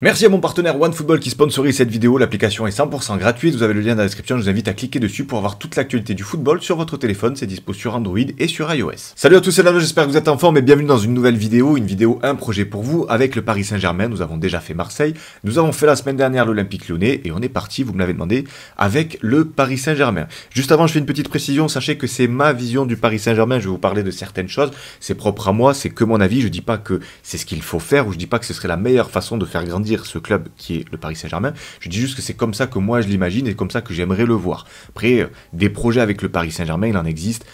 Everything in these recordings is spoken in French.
Merci à mon partenaire OneFootball qui sponsorise cette vidéo. L'application est 100% gratuite. Vous avez le lien dans la description. Je vous invite à cliquer dessus pour avoir toute l'actualité du football sur votre téléphone. C'est dispo sur Android et sur iOS. Salut à tous, c'est Lalo. J'espère que vous êtes en forme et bienvenue dans une nouvelle vidéo. Une vidéo, un projet pour vous avec le Paris Saint-Germain. Nous avons déjà fait Marseille. Nous avons fait la semaine dernière l'Olympique lyonnais et on est parti, vous me l'avez demandé, avec le Paris Saint-Germain. Juste avant, je fais une petite précision. Sachez que c'est ma vision du Paris Saint-Germain. Je vais vous parler de certaines choses. C'est propre à moi. C'est que mon avis. Je dis pas que c'est ce qu'il faut faire ou je dis pas que ce serait la meilleure façon de faire grandir ce club qui est le Paris Saint-Germain. Je dis juste que c'est comme ça que moi je l'imagine et comme ça que j'aimerais le voir. Après, euh, des projets avec le Paris Saint-Germain, il en existe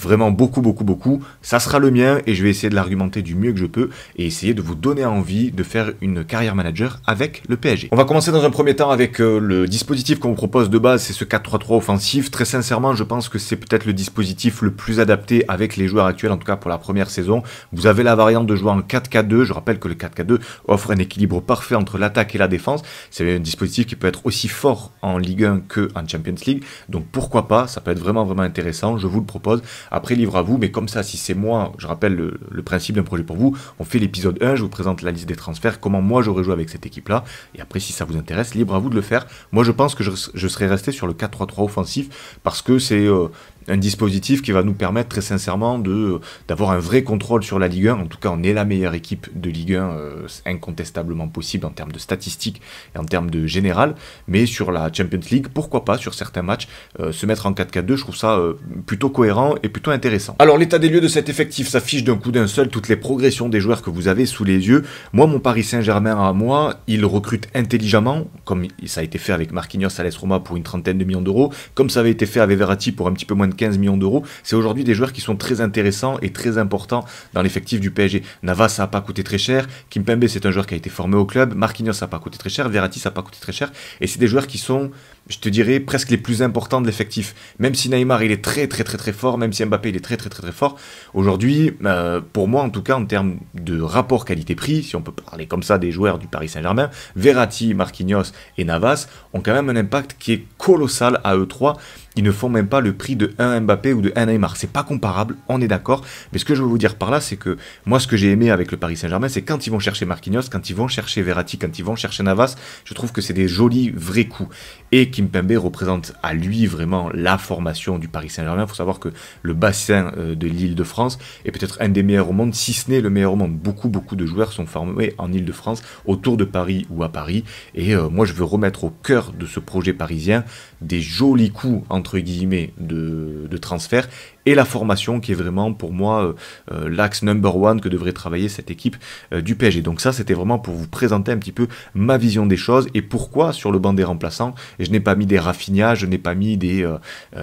vraiment beaucoup, beaucoup, beaucoup, ça sera le mien et je vais essayer de l'argumenter du mieux que je peux et essayer de vous donner envie de faire une carrière manager avec le PSG. On va commencer dans un premier temps avec euh, le dispositif qu'on vous propose de base, c'est ce 4-3-3 offensif. Très sincèrement, je pense que c'est peut-être le dispositif le plus adapté avec les joueurs actuels, en tout cas pour la première saison. Vous avez la variante de jouer en 4-4-2. Je rappelle que le 4-4-2 offre un équilibre parfait entre l'attaque et la défense. C'est un dispositif qui peut être aussi fort en Ligue 1 que en Champions League. Donc pourquoi pas, ça peut être vraiment vraiment intéressant, je vous le propose. Après, livre à vous, mais comme ça, si c'est moi, je rappelle le, principe d'un projet pour vous, on fait l'épisode 1, je vous présente la liste des transferts, comment moi j'aurais joué avec cette équipe-là, et après, si ça vous intéresse, libre à vous de le faire. Moi, je pense que je, serais resté sur le 4-3-3 offensif, parce que c'est... Euh, un dispositif qui va nous permettre très sincèrement de d'avoir un vrai contrôle sur la Ligue 1. En tout cas, on est la meilleure équipe de Ligue 1 euh, incontestablement possible en termes de statistiques et en termes de général. Mais sur la Champions League, pourquoi pas sur certains matchs euh, se mettre en 4-4-2 Je trouve ça euh, plutôt cohérent et plutôt intéressant. Alors l'état des lieux de cet effectif s'affiche d'un coup d'un seul toutes les progressions des joueurs que vous avez sous les yeux. Moi, mon Paris Saint-Germain à moi, il recrute intelligemment, comme ça a été fait avec Marquinhos à Roma pour une trentaine de millions d'euros, comme ça avait été fait avec Verratti pour un petit peu moins de 15 millions d'euros. C'est aujourd'hui des joueurs qui sont très intéressants et très importants dans l'effectif du PSG. Navas, ça n'a pas coûté très cher. Kimpembe, c'est un joueur qui a été formé au club. Marquinhos, ça n'a pas coûté très cher. Verratti, ça n'a pas coûté très cher. Et c'est des joueurs qui sont, je te dirais, presque les plus importants de l'effectif. Même si Neymar, il est très, très, très, très fort. Même si Mbappé, il est très, très, très, très fort. Aujourd'hui, euh, pour moi, en tout cas, en termes de rapport qualité-prix, si on peut parler comme ça des joueurs du Paris Saint-Germain, Verratti, Marquinhos et Navas ont quand même un impact qui est colossal à eux trois ils ne font même pas le prix de un Mbappé ou de un Neymar. C'est pas comparable, on est d'accord. Mais ce que je veux vous dire par là, c'est que moi, ce que j'ai aimé avec le Paris Saint-Germain, c'est quand ils vont chercher Marquinhos, quand ils vont chercher Verratti, quand ils vont chercher Navas, je trouve que c'est des jolis vrais coups. Et Kimpembe représente à lui vraiment la formation du Paris Saint-Germain. Il faut savoir que le bassin euh, de l'île de France est peut-être un des meilleurs au monde, si ce n'est le meilleur au monde. Beaucoup, beaucoup de joueurs sont formés en île de France, autour de Paris ou à Paris. Et euh, moi, je veux remettre au cœur de ce projet parisien des jolis coups entre guillemets de, de transfert et la formation qui est vraiment pour moi euh, euh, l'axe number one que devrait travailler cette équipe euh, du PSG. Donc ça c'était vraiment pour vous présenter un petit peu ma vision des choses et pourquoi sur le banc des remplaçants je n'ai pas mis des Rafinha, je n'ai pas mis des,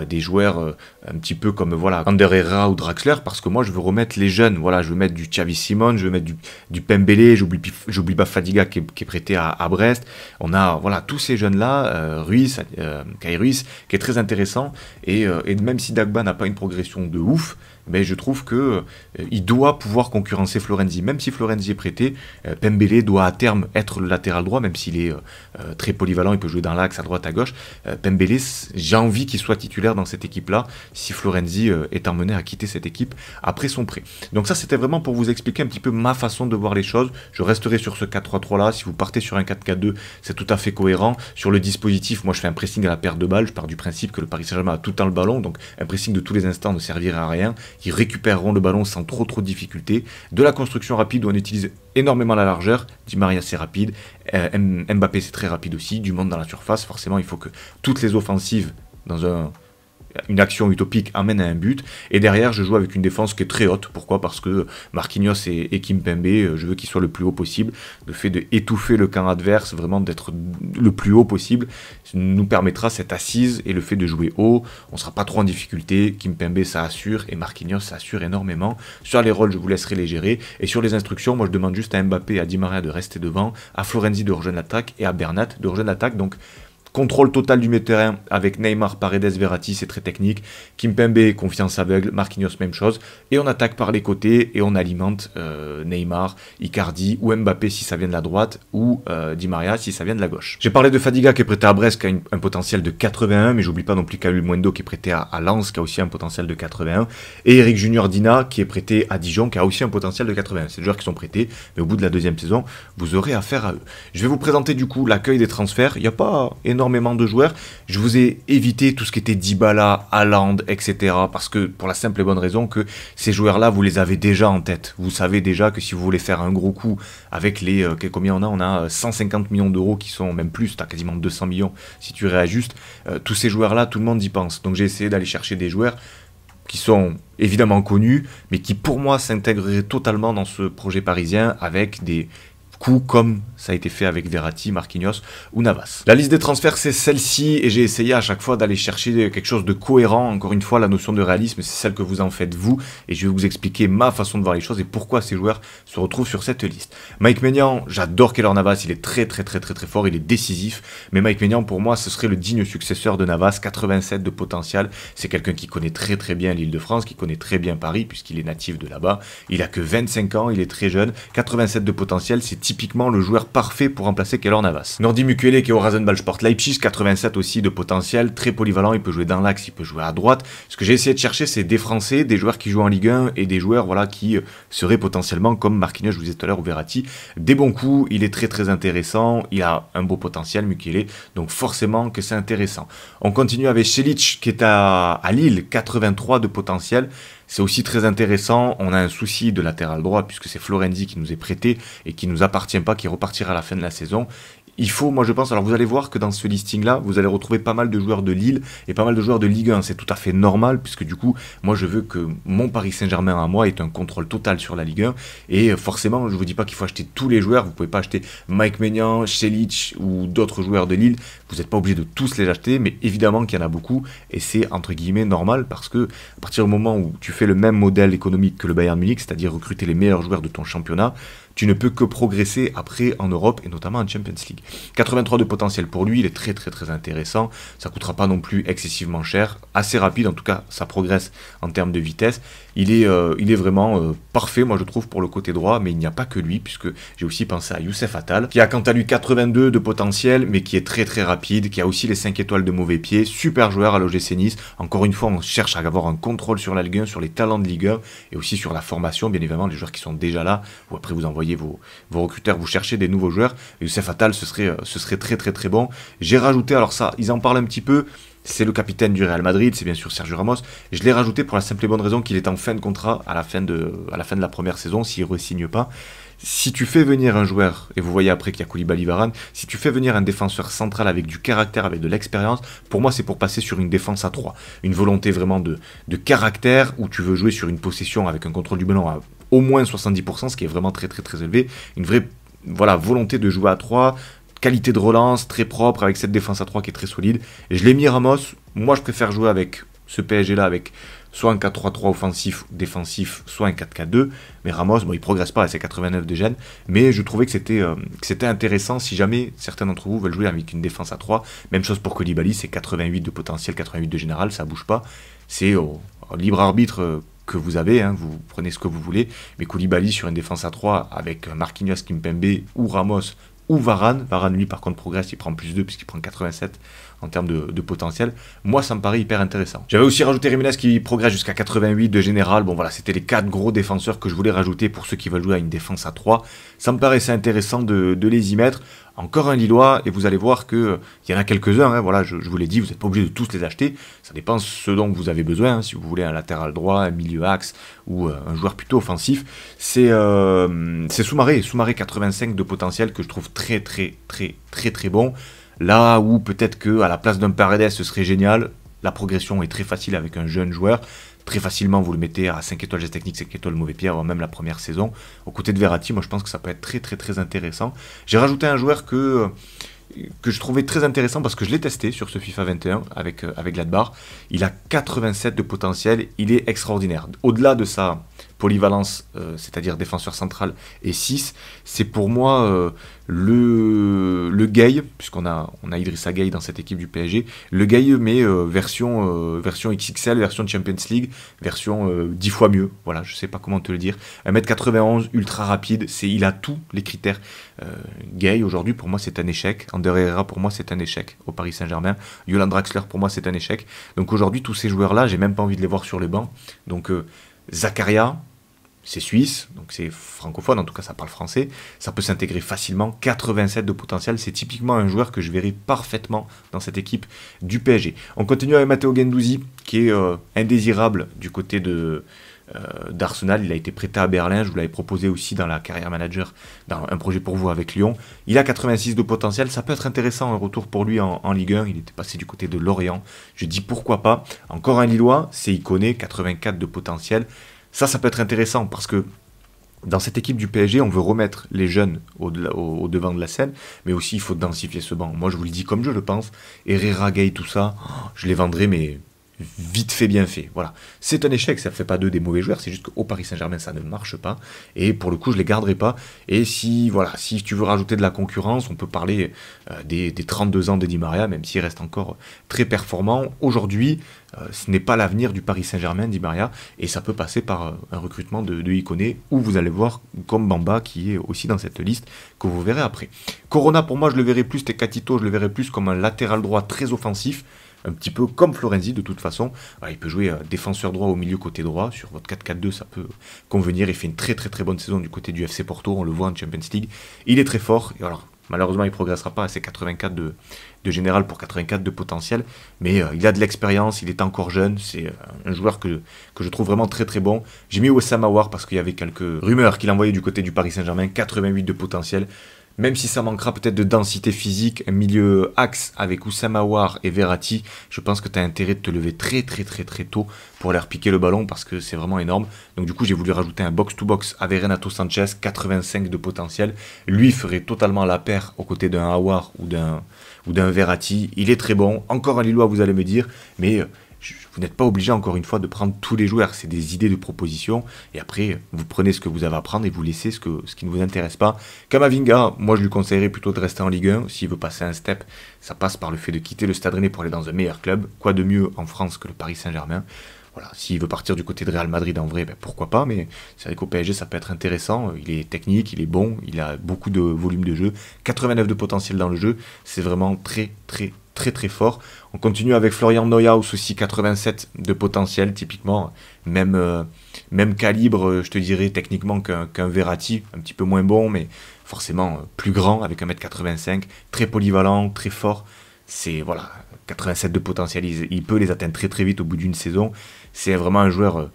des joueurs un petit peu comme voilà Ander ou Draxler parce que moi je veux remettre les jeunes, voilà je veux mettre du Xavi Simon, je veux mettre du, du Pembele, j'oublie pas Fadiga qui est, prêté à, Brest, on a voilà tous ces jeunes là, Ruiz, Kai qui est très intéressant et, et même si Dagba n'a pas une progression de ouf je trouve que euh, il doit pouvoir concurrencer Florenzi. Même si Florenzi est prêté, Pembele euh, doit à terme être le latéral droit, même s'il est euh, très polyvalent, il peut jouer dans l'axe, à droite, à gauche. Pembele, j'ai envie qu'il soit titulaire dans cette équipe-là, si Florenzi est emmené à quitter cette équipe après son prêt. Donc ça, c'était vraiment pour vous expliquer un petit peu ma façon de voir les choses. Je resterai sur ce 4-3-3-là. Si vous partez sur un 4-4-2, c'est tout à fait cohérent. Sur le dispositif, moi, je fais un pressing à la perte de balles, Je pars du principe que le Paris Saint-Germain a tout le temps le ballon, donc un pressing de tous les instants ne servirait à rien ils récupéreront le ballon sans trop trop de difficultés. De la construction rapide où on utilise énormément la largeur, Di Maria c'est rapide, euh, Mbappé c'est très rapide aussi, du monde dans la surface, forcément il faut que toutes les offensives dans un une action utopique amène à un but. Et derrière, je joue avec une défense qui est très haute. Pourquoi Parce que Marquinhos et, et Kimpembe, euh, je veux qu'ils soient le plus haut possible. Le fait d'étouffer le camp adverse, vraiment d'être le plus haut possible, nous permettra cette assise et le fait de jouer haut. On sera pas trop en difficulté. Kimpembe, ça assure. Et Marquinhos, ça assure énormément. Sur les rôles, je vous laisserai les gérer. Et sur les instructions, moi, je demande juste à Mbappé et à Di Maria de rester devant, à Florenzi de rejoindre l'attaque et à Bernat de rejoindre l'attaque. Donc, Contrôle total du milieu avec Neymar, Paredes, Verratti, c'est très technique. Kimpembe, confiance aveugle. Marquinhos, même chose. Et on attaque par les côtés et on alimente euh, Neymar, Icardi ou Mbappé si ça vient de la droite ou euh, Di Maria si ça vient de la gauche. J'ai parlé de Fadiga qui est prêté à Brest qui a un potentiel de 81, mais j'oublie pas non plus Kalu Mwendo qui est prêté à, Lens qui a aussi un potentiel de 81 et Eric Junior Dina qui est prêté à Dijon qui a aussi un potentiel de 81. C'est des joueurs qui sont prêtés, mais au bout de la deuxième saison, vous aurez affaire à eux. Je vais vous présenter du coup l'accueil des transferts. Il n'y a pas énormément de joueurs. Je vous ai évité tout ce qui était Dybala, Haaland, etc. Parce que pour la simple et bonne raison que ces joueurs-là, vous les avez déjà en tête. Vous savez déjà que si vous voulez faire un gros coup avec les... Euh, combien on a On a 150 euh, millions d'euros qui sont même plus, t'as quasiment 200 millions si tu réajustes. Euh, tous ces joueurs-là, tout le monde y pense. Donc j'ai essayé d'aller chercher des joueurs qui sont évidemment connus, mais qui pour moi s'intégreraient totalement dans ce projet parisien avec des, coup, comme ça a été fait avec Verratti, Marquinhos ou Navas. La liste des transferts, c'est celle-ci, et j'ai essayé à chaque fois d'aller chercher quelque chose de cohérent. Encore une fois, la notion de réalisme, c'est celle que vous en faites vous, et je vais vous expliquer ma façon de voir les choses et pourquoi ces joueurs se retrouvent sur cette liste. Mike Maignan, j'adore Keller Navas, il est très très très très très fort, il est décisif, mais Mike Maignan, pour moi, ce serait le digne successeur de Navas, 87 de potentiel. C'est quelqu'un qui connaît très très bien l'île de France, qui connaît très bien Paris, puisqu'il est natif de là-bas. Il a que 25 ans, il est très jeune, 87 de potentiel, c'est typiquement le joueur parfait pour remplacer Kellor Navas. Nordi Mukele qui est au Sport Leipzig, 87 aussi de potentiel, très polyvalent, il peut jouer dans l'axe, il peut jouer à droite. Ce que j'ai essayé de chercher, c'est des Français, des joueurs qui jouent en Ligue 1 et des joueurs voilà, qui euh, seraient potentiellement, comme Marquinhos, je vous disais tout à l'heure, ou Verratti, des bons coups. Il est très très intéressant, il a un beau potentiel, Mukele. donc forcément que c'est intéressant. On continue avec Shelich qui est à, à Lille, 83 de potentiel. C'est aussi très intéressant, on a un souci de latéral droit puisque c'est Florenzi qui nous est prêté et qui nous appartient pas, qui repartira à la fin de la saison il faut, moi je pense, alors vous allez voir que dans ce listing-là, vous allez retrouver pas mal de joueurs de Lille et pas mal de joueurs de Ligue 1. C'est tout à fait normal, puisque du coup, moi je veux que mon Paris Saint-Germain à moi ait un contrôle total sur la Ligue 1. Et euh, forcément, je vous dis pas qu'il faut acheter tous les joueurs. Vous pouvez pas acheter Mike Maignan, Selic ou d'autres joueurs de Lille. Vous n'êtes pas obligé de tous les acheter, mais évidemment qu'il y en a beaucoup. Et c'est entre guillemets normal, parce que à partir du moment où tu fais le même modèle économique que le Bayern Munich, c'est-à-dire recruter les meilleurs joueurs de ton championnat, tu ne peux que progresser après en Europe et notamment en Champions League. 83 de potentiel pour lui, il est très très très intéressant. Ça ne coûtera pas non plus excessivement cher, assez rapide en tout cas, ça progresse en termes de vitesse. Il est, euh, il est vraiment euh, parfait, moi je trouve, pour le côté droit, mais il n'y a pas que lui, puisque j'ai aussi pensé à Youssef Attal, qui a quant à lui 82 de potentiel, mais qui est très très rapide, qui a aussi les 5 étoiles de mauvais pied, super joueur à l'OGC Nice. Encore une fois, on cherche à avoir un contrôle sur l'alguin, sur les talents de Ligue 1, et aussi sur la formation, bien évidemment, les joueurs qui sont déjà là, ou après vous envoyez vous vos, vos recruteurs, vous cherchez des nouveaux joueurs. Youssef fatal ce serait, euh, ce serait très très très bon. J'ai rajouté, alors ça, ils en parlent un petit peu, c'est le capitaine du Real Madrid, c'est bien sûr Sergio Ramos. Je l'ai rajouté pour la simple et bonne raison qu'il est en fin de contrat à la fin de, à la, fin de la première saison s'il ne signe pas. Si tu fais venir un joueur, et vous voyez après qu'il y a Koulibaly Varane, si tu fais venir un défenseur central avec du caractère, avec de l'expérience, pour moi c'est pour passer sur une défense à 3. Une volonté vraiment de, de caractère où tu veux jouer sur une possession avec un contrôle du ballon à au moins 70%, ce qui est vraiment très très très élevé. Une vraie voilà, volonté de jouer à 3, qualité de relance très propre avec cette défense à 3 qui est très solide. Et je l'ai mis Ramos, moi je préfère jouer avec ce PSG-là, avec soit un 4-3-3 offensif défensif, soit un 4-4-2. Mais Ramos, bon, il progresse pas, c'est 89 de gêne. Mais je trouvais euh, que c'était intéressant si jamais certains d'entre vous veulent jouer avec une défense à 3. Même chose pour Koulibaly, c'est 88 de potentiel, 88 de général, ça bouge pas. C'est au, libre arbitre. Euh, que vous avez, hein, vous prenez ce que vous voulez, mais Koulibaly sur une défense à 3 avec Marquinhos, Kimpembe ou Ramos ou Varane. Varane, lui, par contre, progresse, il prend plus 2 puisqu'il prend 87 en termes de, potentiel. Moi, ça me paraît hyper intéressant. J'avais aussi rajouté Rémunas qui progresse jusqu'à 88 de général. Bon, voilà, c'était les quatre gros défenseurs que je voulais rajouter pour ceux qui veulent jouer à une défense à 3. Ça me paraissait intéressant de les y mettre encore un Lillois, et vous allez voir qu'il y en a quelques-uns, hein, voilà, je, vous l'ai dit, vous n'êtes pas obligé de tous les acheter, ça dépend ce dont vous avez besoin, hein, si vous voulez un latéral droit, un milieu axe, ou euh, un joueur plutôt offensif, c'est euh, Soumaré, Soumaré 85 de potentiel que je trouve très très très très très bon, là où peut-être que à la place d'un Paredes ce serait génial, la progression est très facile avec un jeune joueur, très facilement, vous le mettez à 5 étoiles geste technique, 5 étoiles mauvais pierre, même la première saison. Au côté de Verratti, moi je pense que ça peut être très très très intéressant. J'ai rajouté un joueur que que je trouvais très intéressant parce que je l'ai testé sur ce FIFA 21 avec, Gladbach. Euh, il a 87 de potentiel, il est extraordinaire. Au-delà de ça polyvalence, euh, c'est-à-dire défenseur central, et 6. C'est pour moi euh, le, le Gay, puisqu'on a, on a Idrissa Gay dans cette équipe du PSG, le Gay, mais euh, version, version XXL, version Champions League, version 10 fois mieux. Voilà, je sais pas comment te le dire. 1m91, ultra rapide, c'est, il a tous les critères. Gay, aujourd'hui, pour moi, c'est un échec. Ander Herrera, pour moi, c'est un échec au Paris Saint-Germain. Yoland Draxler, pour moi, c'est un échec. Donc aujourd'hui, tous ces joueurs-là, j'ai même pas envie de les voir sur le banc. Donc, Zakaria, c'est suisse, donc c'est francophone, en tout cas ça parle français, ça peut s'intégrer facilement, 87 de potentiel, c'est typiquement un joueur que je verrai parfaitement dans cette équipe du PSG. On continue avec Matteo Gendouzi, qui est euh, indésirable du côté de, euh, d'Arsenal. Il a été prêté à Berlin. Je vous l'avais proposé aussi dans la carrière manager, dans un projet pour vous avec Lyon. Il a 86 de potentiel. Ça peut être intéressant un retour pour lui en, en Ligue 1. Il était passé du côté de Lorient. Je dis pourquoi pas. Encore un Lillois, c'est Iconé, 84 de potentiel. Ça, ça peut être intéressant parce que dans cette équipe du PSG, on veut remettre les jeunes au, devant de la scène, mais aussi il faut densifier ce banc. Moi, je vous le dis comme je le pense. Herrera, Gay, tout ça, je les vendrai, mais vite fait, bien fait. Voilà. C'est un échec, ça ne fait pas d'eux des mauvais joueurs, c'est juste qu'au Paris Saint-Germain, ça ne marche pas. Et pour le coup, je les garderai pas. Et si, voilà, si tu veux rajouter de la concurrence, on peut parler euh, des, 32 ans de Di Maria, même s'il reste encore très performant. Aujourd'hui, euh, ce n'est pas l'avenir du Paris Saint-Germain, Di Maria, et ça peut passer par euh, un recrutement de, de Iconé, ou vous allez voir comme Bamba, qui est aussi dans cette liste, que vous verrez après. Corona, pour moi, je le verrai plus, Tecatito, je le verrai plus comme un latéral droit très offensif un petit peu comme Florenzi de toute façon. Ah, il peut jouer euh, défenseur droit au milieu côté droit. Sur votre 4-4-2, ça peut convenir. Il fait une très très très bonne saison du côté du FC Porto. On le voit en Champions League. Il est très fort. Et alors, malheureusement, il ne progressera pas à ses 84 de, de général pour 84 de potentiel. Mais euh, il a de l'expérience. Il est encore jeune. C'est euh, un joueur que, que je trouve vraiment très très bon. J'ai mis au samoa parce qu'il y avait quelques rumeurs qu'il envoyait du côté du Paris Saint-Germain. 88 de potentiel. Même si ça manquera peut-être de densité physique, un milieu axe avec Oussamawar et Verratti, je pense que tu as intérêt de te lever très très très très tôt pour leur piquer le ballon parce que c'est vraiment énorme. Donc du coup, j'ai voulu rajouter un box-to-box avec Renato Sanchez, 85 de potentiel. Lui ferait totalement la paire aux côtés d'un Awar ou d'un ou d'un Verratti. Il est très bon. Encore un Lillois, vous allez me dire, mais euh, vous n'êtes pas obligé, encore une fois, de prendre tous les joueurs. C'est des idées de propositions. Et après, vous prenez ce que vous avez à prendre et vous laissez ce, que, ce qui ne vous intéresse pas. Kamavinga, moi, je lui conseillerais plutôt de rester en Ligue 1. S'il veut passer un step, ça passe par le fait de quitter le Stade Rennais pour aller dans un meilleur club. Quoi de mieux en France que le Paris Saint-Germain voilà, s'il veut partir du côté de Real Madrid en vrai, ben, pourquoi pas, mais c'est vrai qu'au PSG ça peut être intéressant, il est technique, il est bon, il a beaucoup de volume de jeu, 89 de potentiel dans le jeu, c'est vraiment très très très très fort. On continue avec Florian Neuhaus aussi, 87 de potentiel typiquement, même, euh, même calibre euh, je te dirais techniquement qu'un qu Verratti, un petit peu moins bon mais forcément euh, plus grand avec 1m85, très polyvalent, très fort. C'est voilà, 87 de potentiel, il, peut les atteindre très très vite au bout d'une saison. C'est vraiment un joueur...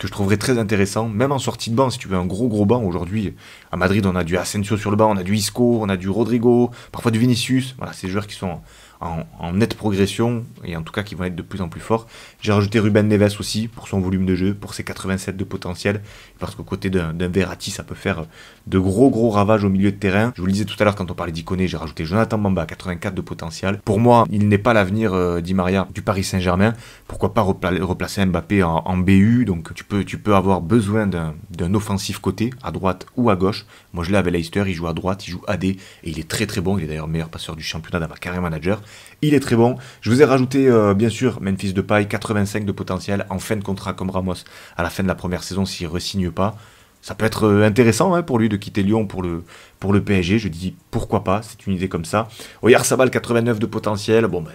que je trouverais très intéressant, même en sortie de banc, si tu veux un gros gros banc aujourd'hui. À Madrid, on a du Asensio sur le banc, on a du Isco, on a du Rodrigo, parfois du Vinicius. Voilà, ces joueurs qui sont en, nette progression, et en tout cas qui vont être de plus en plus forts. J'ai rajouté Ruben Neves aussi pour son volume de jeu, pour ses 87 de potentiel, parce qu'au côté d'un Verratti, ça peut faire de gros gros ravages au milieu de terrain. Je vous le disais tout à l'heure quand on parlait d'Iconé, j'ai rajouté Jonathan Bamba, 84 de potentiel. Pour moi, il n'est pas l'avenir euh, dit Maria, du Paris Saint-Germain. Pourquoi pas replacer Mbappé en, BU, donc tu peux, tu peux avoir besoin d'un offensif côté, à droite ou à gauche. Moi, je l'ai avec Leicester, il joue à droite, il joue AD, et il est très très bon. Il est d'ailleurs meilleur passeur du championnat dans ma carrière manager. Il est très bon. Je vous ai rajouté, euh, bien sûr, Memphis de paille, 85 de potentiel, en fin de contrat comme Ramos, à la fin de la première saison, s'il ne resigne pas. Ça peut être euh, intéressant hein, pour lui de quitter Lyon pour le, pour le PSG. Je dis pourquoi pas, c'est une idée comme ça. Oyar Sabal, 89 de potentiel. Bon, ben,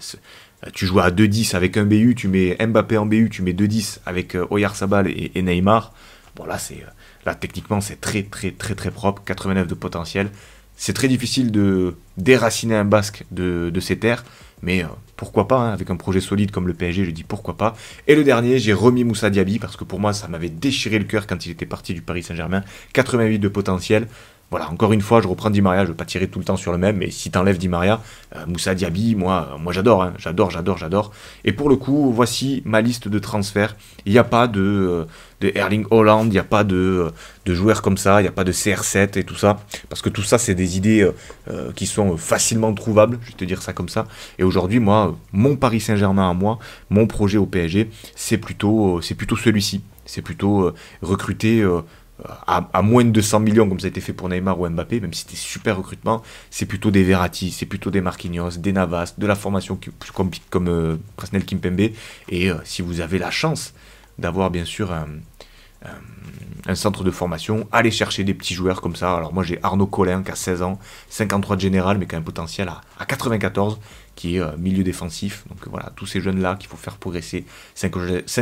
euh, tu joues à 2-10 avec un BU, tu mets Mbappé en BU, tu mets 2-10 avec Oyar Sabal et Neymar. Bon, là, c'est Là, techniquement, c'est très, très, très, très propre. 89 de potentiel. C'est très difficile de déraciner un basque de, de ses terres, mais euh, pourquoi pas, hein, avec un projet solide comme le PSG, je dis pourquoi pas. Et le dernier, j'ai remis Moussa Diaby, parce que pour moi, ça m'avait déchiré le cœur quand il était parti du Paris Saint-Germain. 88 de potentiel, voilà, encore une fois, je reprends Di Maria, je ne vais pas tirer tout le temps sur le même, mais si t'enlèves Di Maria, euh, Moussa Diaby, moi, euh, moi j'adore, hein. j'adore, j'adore, j'adore. Et pour le coup, voici ma liste de transferts. Il n'y a pas de, euh, de Erling Holland, il n'y a pas de, de joueurs comme ça, il n'y a pas de CR7 et tout ça, parce que tout ça, c'est des idées qui sont facilement trouvables, je vais te dire ça comme ça. Et aujourd'hui, moi, mon Paris Saint-Germain à moi, mon projet au PSG, c'est plutôt, c'est plutôt celui-ci. C'est plutôt recruter à, moins de 200 millions, comme ça a été fait pour Neymar ou Mbappé, même si c'était super recrutement, c'est plutôt des Verratti, c'est plutôt des Marquinhos, des Navas, de la formation comme, comme euh, Presnel Kimpembe. Et euh, si vous avez la chance d'avoir bien sûr un, euh, un centre de formation, aller chercher des petits joueurs comme ça. Alors moi j'ai Arnaud Collin qui a 16 ans, 53 de général, mais qui a un potentiel à, 94, qui est euh, milieu défensif. Donc euh, voilà, tous ces jeunes-là qu'il faut faire progresser. 5,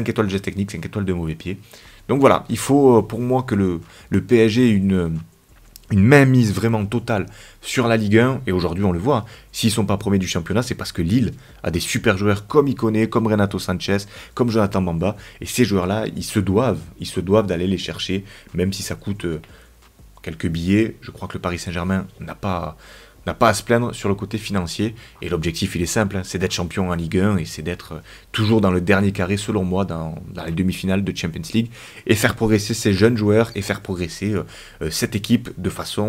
étoiles de geste technique, 5 étoiles de mauvais pied. Donc voilà, il faut pour moi que le, le PSG ait une une mainmise vraiment totale sur la Ligue 1. Et aujourd'hui, on le voit, hein, s'ils sont pas premiers du championnat, c'est parce que Lille a des super joueurs comme Iconé, comme Renato Sanchez, comme Jonathan Bamba. Et ces joueurs-là, ils se doivent, ils se doivent d'aller les chercher, même si ça coûte euh, quelques billets. Je crois que le Paris Saint-Germain n'a pas, n'a pas à se plaindre sur le côté financier. Et l'objectif, il est simple, hein, c'est d'être champion en Ligue 1 et c'est d'être euh, toujours dans le dernier carré, selon moi, dans, les demi-finales de Champions League et faire progresser ces jeunes joueurs et faire progresser euh, euh, cette équipe de façon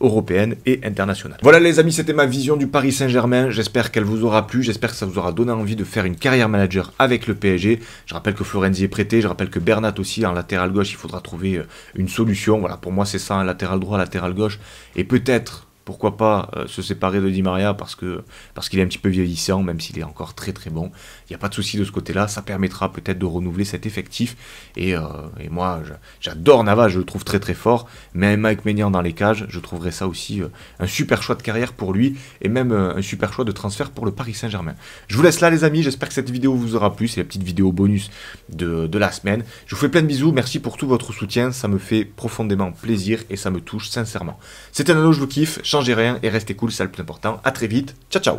européenne et internationale. Voilà les amis, c'était ma vision du Paris Saint-Germain. J'espère qu'elle vous aura plu, j'espère que ça vous aura donné envie de faire une carrière manager avec le PSG. Je rappelle que Florenzi est prêté, je rappelle que Bernat aussi en latéral gauche, il faudra trouver une solution. Voilà, pour moi c'est ça, un hein, latéral droit, latéral gauche et peut-être pourquoi pas euh, se séparer de Di Maria parce que parce qu'il est un petit peu vieillissant, même s'il est encore très très bon. Il n'y a pas de souci de ce côté-là. Ça permettra peut-être de renouveler cet effectif. Et, euh, moi, j'adore Nava, je le trouve très très fort. Mais Mike Ménian dans les cages, je trouverais ça aussi euh, un super choix de carrière pour lui et même un super choix de transfert pour le Paris Saint-Germain. Je vous laisse là, les amis. J'espère que cette vidéo vous aura plu. C'est la petite vidéo bonus de, de la semaine. Je vous fais plein de bisous. Merci pour tout votre soutien. Ça me fait profondément plaisir et ça me touche sincèrement. C'était Nano, je vous kiffe changez rien et restez cool, c'est le plus important. À très vite, ciao ciao